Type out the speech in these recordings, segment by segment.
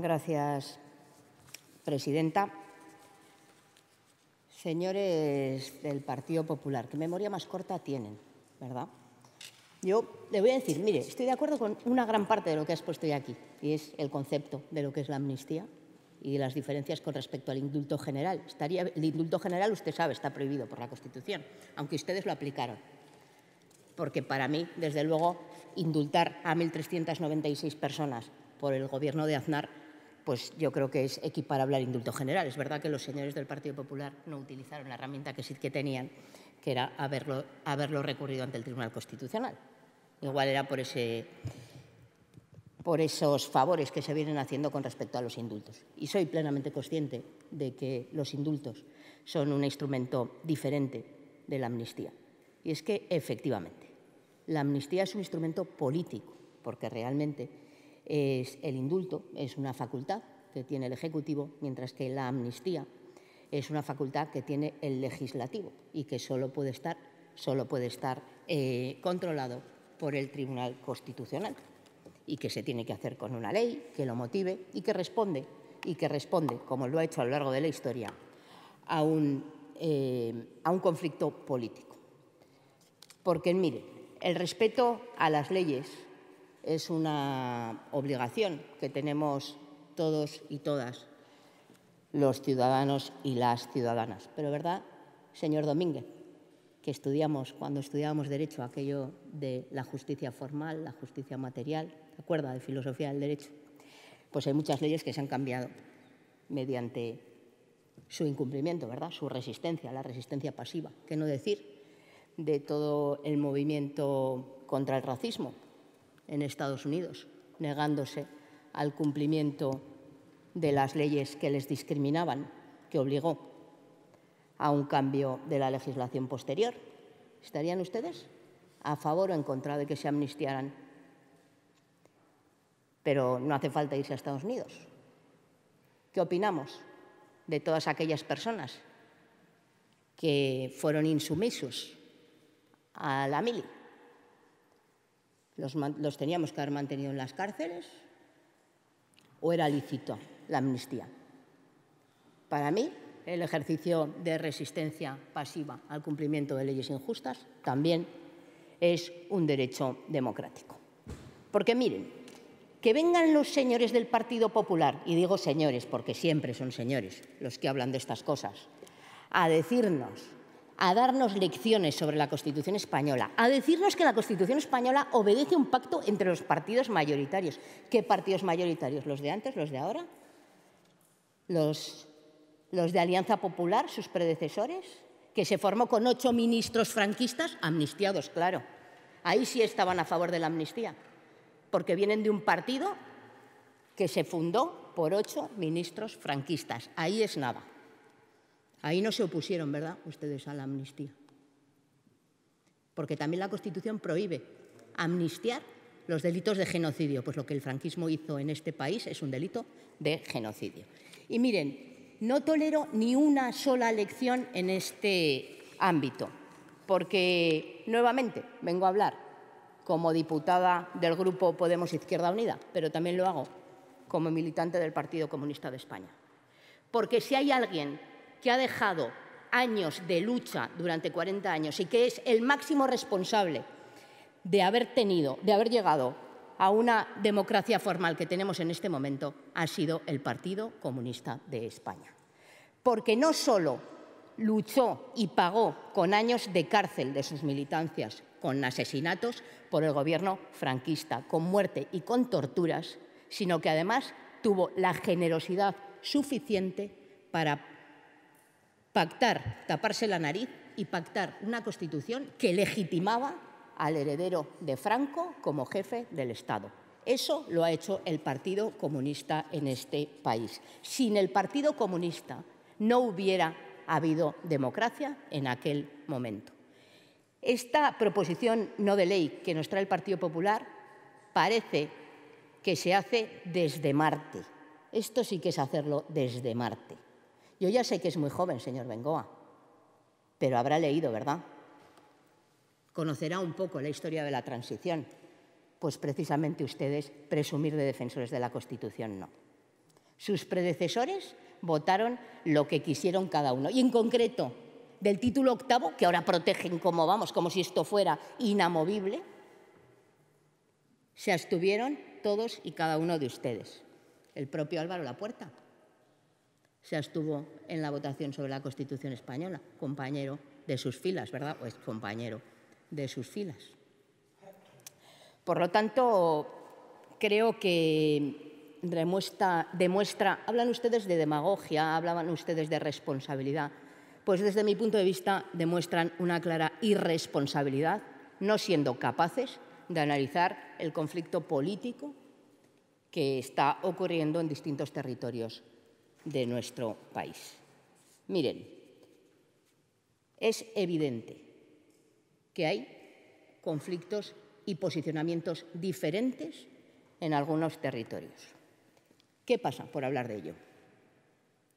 Gracias, presidenta. Señores del Partido Popular, qué memoria más corta tienen, ¿verdad? Yo le voy a decir, mire, estoy de acuerdo con una gran parte de lo que has puesto hoy aquí, y es el concepto de lo que es la amnistía y las diferencias con respecto al indulto general. Estaría, el indulto general, usted sabe, está prohibido por la Constitución, aunque ustedes lo aplicaron. Porque para mí, desde luego, indultar a 1.396 personas por el gobierno de Aznar pues yo creo que es equiparable al indulto general. Es verdad que los señores del Partido Popular no utilizaron la herramienta que sí que tenían, que era haberlo, haberlo recurrido ante el Tribunal Constitucional. Igual era por, ese, por esos favores que se vienen haciendo con respecto a los indultos. Y soy plenamente consciente de que los indultos son un instrumento diferente de la amnistía. Y es que, efectivamente, la amnistía es un instrumento político, porque realmente es el indulto, es una facultad que tiene el Ejecutivo, mientras que la amnistía es una facultad que tiene el legislativo y que solo puede estar, solo puede estar eh, controlado por el Tribunal Constitucional y que se tiene que hacer con una ley que lo motive y que responde, y que responde, como lo ha hecho a lo largo de la historia, a un, eh, a un conflicto político. Porque, mire, el respeto a las leyes es una obligación que tenemos todos y todas los ciudadanos y las ciudadanas. Pero ¿verdad, señor Domínguez? que estudiamos cuando estudiábamos derecho, aquello de la justicia formal, la justicia material, ¿de acuerdo? De filosofía del derecho. Pues hay muchas leyes que se han cambiado mediante su incumplimiento, ¿verdad? Su resistencia, la resistencia pasiva, qué no decir de todo el movimiento contra el racismo, en Estados Unidos, negándose al cumplimiento de las leyes que les discriminaban, que obligó a un cambio de la legislación posterior. ¿Estarían ustedes a favor o en contra de que se amnistiaran? Pero no hace falta irse a Estados Unidos. ¿Qué opinamos de todas aquellas personas que fueron insumisos a la mili? Los, teníamos que haber mantenido en las cárceles o era lícito la amnistía. Para mí, el ejercicio de resistencia pasiva al cumplimiento de leyes injustas también es un derecho democrático. Porque miren, que vengan los señores del Partido Popular, y digo señores porque siempre son señores los que hablan de estas cosas, a decirnos a darnos lecciones sobre la Constitución española, a decirnos que la Constitución española obedece un pacto entre los partidos mayoritarios. ¿Qué partidos mayoritarios? ¿Los de antes, los de ahora? ¿Los, los de Alianza Popular, sus predecesores? Que se formó con ocho ministros franquistas, amnistiados, claro. Ahí sí estaban a favor de la amnistía, porque vienen de un partido que se fundó por ocho ministros franquistas. Ahí es nada. Ahí no se opusieron, ¿verdad?, ustedes a la amnistía. Porque también la Constitución prohíbe amnistiar los delitos de genocidio. Pues lo que el franquismo hizo en este país es un delito de genocidio. Y miren, no tolero ni una sola lección en este ámbito, porque nuevamente vengo a hablar como diputada del grupo Podemos Izquierda Unida, pero también lo hago como militante del Partido Comunista de España. Porque si hay alguien que ha dejado años de lucha durante 40 años y que es el máximo responsable de haber tenido, de haber llegado a una democracia formal que tenemos en este momento, ha sido el Partido Comunista de España. Porque no solo luchó y pagó con años de cárcel de sus militancias, con asesinatos por el gobierno franquista, con muerte y con torturas, sino que además tuvo la generosidad suficiente para pactar, taparse la nariz y pactar una constitución que legitimaba al heredero de Franco como jefe del Estado. Eso lo ha hecho el Partido Comunista en este país. Sin el Partido Comunista no hubiera habido democracia en aquel momento. Esta proposición no de ley que nos trae el Partido Popular parece que se hace desde Marte. Esto sí que es hacerlo desde Marte. Yo ya sé que es muy joven, señor Bengoa, pero habrá leído, ¿verdad? Conocerá un poco la historia de la transición, pues precisamente ustedes presumir de defensores de la Constitución no. Sus predecesores votaron lo que quisieron cada uno, y en concreto del título octavo, que ahora protegen como vamos, como si esto fuera inamovible, se abstuvieron todos y cada uno de ustedes. El propio Álvaro Lapuerta, se estuvo en la votación sobre la Constitución española, compañero de sus filas, ¿verdad? O es compañero de sus filas. Por lo tanto, creo que demuestra, hablan ustedes de demagogia, hablaban ustedes de responsabilidad, pues desde mi punto de vista demuestran una clara irresponsabilidad, no siendo capaces de analizar el conflicto político que está ocurriendo en distintos territorios de nuestro país. Miren, es evidente que hay conflictos y posicionamientos diferentes en algunos territorios. ¿Qué pasa por hablar de ello?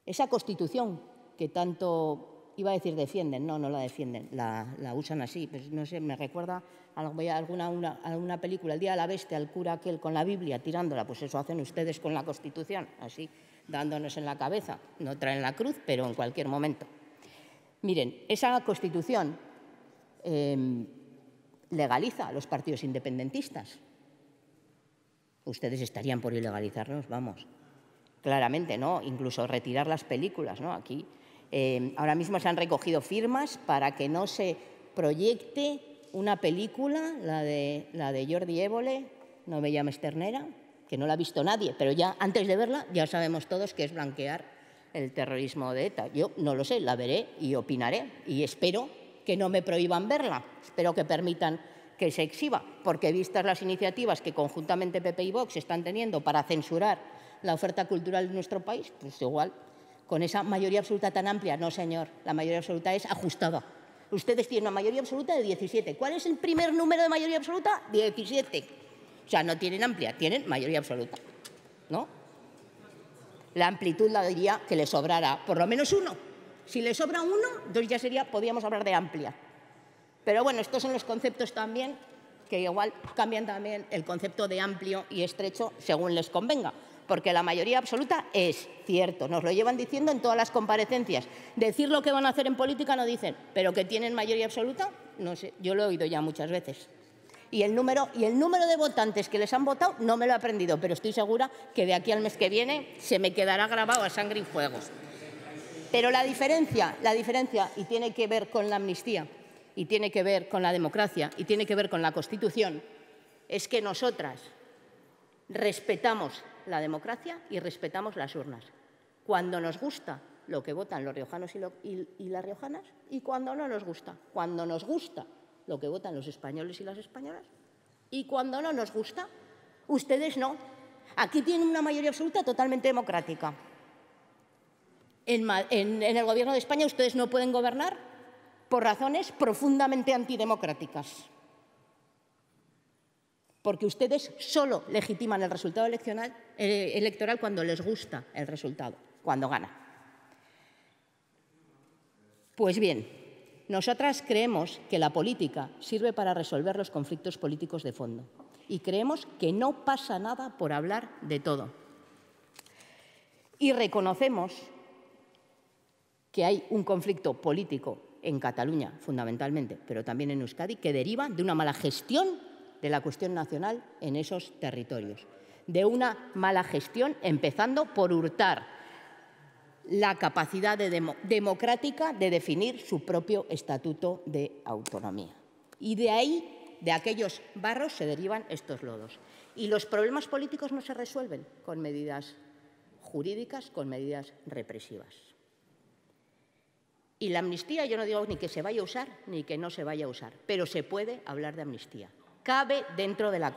Esa constitución que tanto iba a decir defienden, no, no la defienden, la, usan así, pues no sé, me recuerda a alguna, película, el Día de la Bestia, al cura aquel con la Biblia tirándola, pues eso hacen ustedes con la constitución, así dándonos en la cabeza. No traen la cruz, pero en cualquier momento. Miren, esa constitución em, legaliza a los partidos independentistas. Ustedes estarían por ilegalizarlos, vamos. Claramente, ¿no? Incluso retirar las películas, ¿no? Aquí. Em, ahora mismo se han recogido firmas para que no se proyecte una película, la de, la de Jordi Évole, Novella ternera que no la ha visto nadie, pero ya antes de verla ya sabemos todos que es blanquear el terrorismo de ETA. Yo no lo sé, la veré y opinaré y espero que no me prohíban verla, espero que permitan que se exhiba, porque vistas las iniciativas que conjuntamente PP y Vox están teniendo para censurar la oferta cultural de nuestro país, pues igual, con esa mayoría absoluta tan amplia, no señor, la mayoría absoluta es ajustada. Ustedes tienen una mayoría absoluta de 17. ¿Cuál es el primer número de mayoría absoluta? 17. O sea, no tienen amplia, tienen mayoría absoluta. ¿No? La amplitud la diría que le sobrara por lo menos uno. Si le sobra uno, dos ya sería, podríamos hablar de amplia. Pero bueno, estos son los conceptos también que igual cambian también el concepto de amplio y estrecho según les convenga, porque la mayoría absoluta es cierto, nos lo llevan diciendo en todas las comparecencias. Decir lo que van a hacer en política no dicen, pero que tienen mayoría absoluta, no sé, yo lo he oído ya muchas veces y el número, de votantes que les han votado no me lo he aprendido, pero estoy segura que de aquí al mes que viene se me quedará grabado a sangre y fuego. Pero la diferencia, la diferencia, y tiene que ver con la amnistía, y tiene que ver con la democracia, y tiene que ver con la Constitución, es que nosotras respetamos la democracia y respetamos las urnas. Cuando nos gusta lo que votan los riojanos y, y las riojanas, y cuando no nos gusta. Cuando nos gusta lo que votan los españoles y las españolas. Y cuando no nos gusta, ustedes no. Aquí tienen una mayoría absoluta totalmente democrática. En, el Gobierno de España ustedes no pueden gobernar por razones profundamente antidemocráticas. Porque ustedes solo legitiman el resultado electoral, eh, electoral cuando les gusta el resultado, cuando gana. Pues bien, nosotras creemos que la política sirve para resolver los conflictos políticos de fondo y creemos que no pasa nada por hablar de todo. Y reconocemos que hay un conflicto político en Cataluña, fundamentalmente, pero también en Euskadi, que deriva de una mala gestión de la cuestión nacional en esos territorios, de una mala gestión empezando por hurtar la capacidad democrática de definir su propio estatuto de autonomía. Y de ahí, de aquellos barros, se derivan estos lodos. Y los problemas políticos no se resuelven con medidas jurídicas, con medidas represivas. Y la amnistía, yo no digo ni que se vaya a usar ni que no se vaya a usar, pero se puede hablar de amnistía. Cabe dentro de la,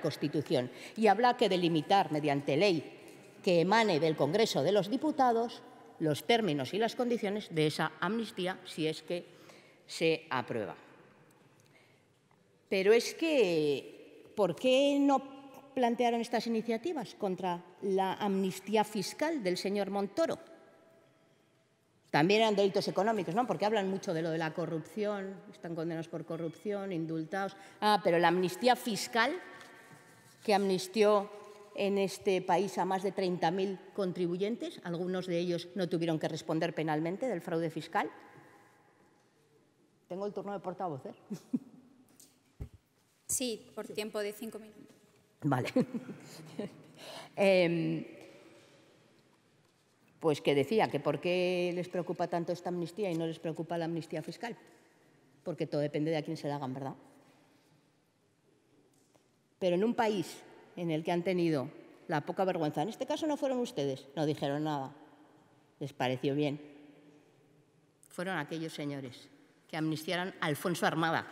Constitución y habla que delimitar mediante ley que emane del Congreso de los Diputados los términos y las condiciones de esa amnistía si es que se aprueba. Pero es que, ¿por qué no plantearon estas iniciativas contra la amnistía fiscal del señor Montoro? También eran delitos económicos, ¿no? Porque hablan mucho de lo de la corrupción, están condenados por corrupción, indultados. Ah, pero la amnistía fiscal que amnistió en este país a más de 30.000 contribuyentes, algunos de ellos no tuvieron que responder penalmente del fraude fiscal. Tengo el turno de portavoz. ¿eh? Sí, por tiempo de cinco minutos. Vale. Em, pues que decía que por qué les preocupa tanto esta amnistía y no les preocupa la amnistía fiscal. Porque todo depende de a quién se la hagan, ¿verdad? Pero en un país en el que han tenido la poca vergüenza. En este caso no fueron ustedes, no dijeron nada. Les pareció bien. Fueron aquellos señores que amnistiaron a Alfonso Armada.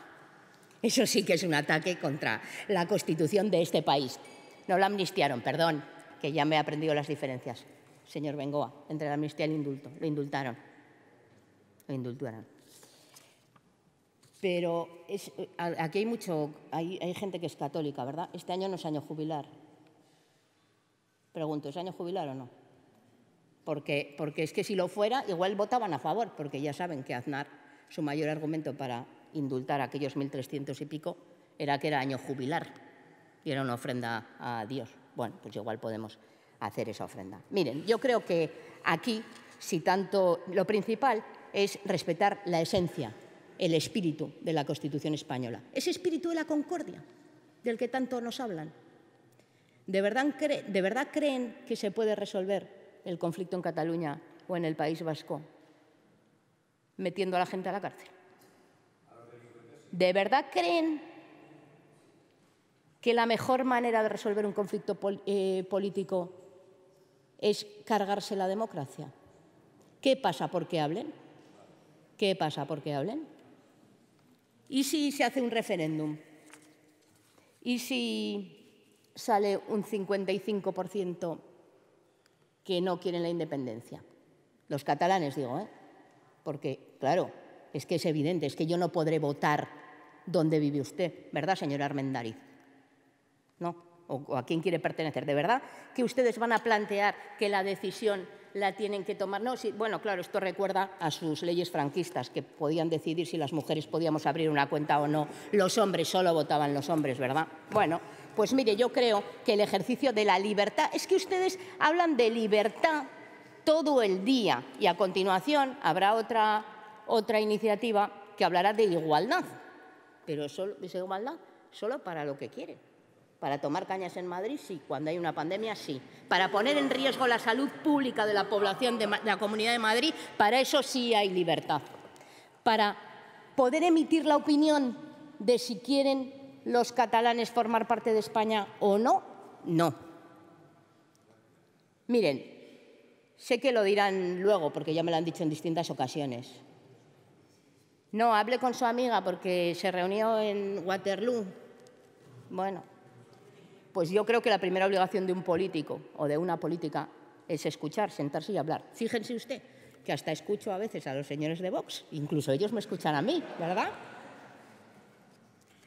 Eso sí que es un ataque contra la constitución de este país. No lo amnistiaron, perdón, que ya me he aprendido las diferencias, señor Bengoa, entre la amnistía y el indulto. Lo indultaron. Lo indultaron. Pero aquí hay gente que es católica, ¿verdad? Este año no es año jubilar. Pregunto, ¿es año jubilar o no? Porque, porque es que si lo fuera, igual votaban a favor, porque ya saben que Aznar, su mayor argumento para indultar a aquellos 1.300 y pico, era que era año jubilar y era una ofrenda a Dios. Bueno, pues igual podemos hacer esa ofrenda. Miren, yo creo que aquí, si tanto, lo principal es respetar la esencia el espíritu de la Constitución española, ese espíritu de la concordia del que tanto nos hablan. ¿De verdad, creen que se puede resolver el conflicto en Cataluña o en el País Vasco metiendo a la gente a la cárcel? ¿De verdad creen que la mejor manera de resolver un conflicto eh, político es cargarse la democracia? ¿Qué pasa porque hablen? ¿Qué pasa porque hablen? ¿Y si se hace un referéndum? ¿Y si sale un 55% que no quieren la independencia? Los catalanes, digo, ¿eh? Porque, claro, es que es evidente, es que yo no podré votar donde vive usted, ¿verdad, señor Armendariz? No o, a quién quiere pertenecer. ¿De verdad que ustedes van a plantear que la decisión la tienen que tomar? No, bueno, claro, esto recuerda a sus leyes franquistas, que podían decidir si las mujeres podíamos abrir una cuenta o no. Los hombres, solo votaban los hombres, ¿verdad? Bueno, pues mire, yo creo que el ejercicio de la libertad, es que ustedes hablan de libertad todo el día y a continuación habrá otra, otra iniciativa que hablará de igualdad, pero solo, de igualdad solo para lo que quieren. Para tomar cañas en Madrid, sí. Cuando hay una pandemia, sí. Para poner en riesgo la salud pública de la población de la Comunidad de Madrid, para eso sí hay libertad. Para poder emitir la opinión de si quieren los catalanes formar parte de España o no, no. Miren, sé que lo dirán luego porque ya me lo han dicho en distintas ocasiones. No, hable con su amiga porque se reunió en Waterloo. Bueno, pues yo creo que la primera obligación de un político o de una política es escuchar, sentarse y hablar. Fíjense usted que hasta escucho a veces a los señores de Vox, incluso ellos me escuchan a mí, ¿verdad?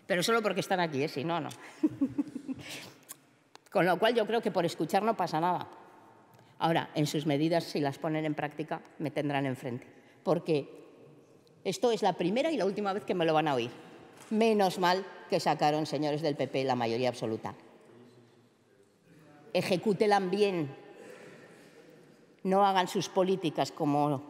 Pero solo porque están aquí, ¿eh? si no, no. Con lo cual yo creo que por escuchar no pasa nada. Ahora, en sus medidas, si las ponen en práctica, me tendrán enfrente. Porque esto es la primera y la última vez que me lo van a oír. Menos mal que sacaron, señores del PP, la mayoría absoluta. Ejecútelan bien, no hagan sus políticas como,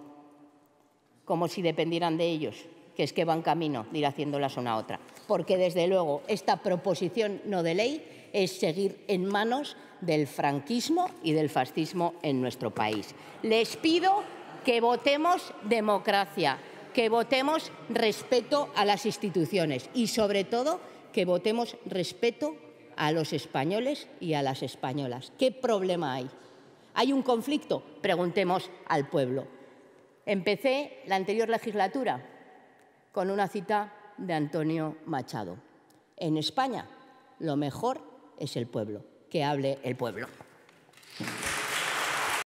como si dependieran de ellos, que es que van camino de ir haciéndolas una a otra. Porque desde luego esta proposición no de ley es seguir en manos del franquismo y del fascismo en nuestro país. Les pido que votemos democracia, que votemos respeto a las instituciones y sobre todo que votemos respeto a los españoles y a las españolas. ¿Qué problema hay? ¿Hay un conflicto? Preguntemos al pueblo. Empecé la anterior legislatura con una cita de Antonio Machado. En España lo mejor es el pueblo, que hable el pueblo.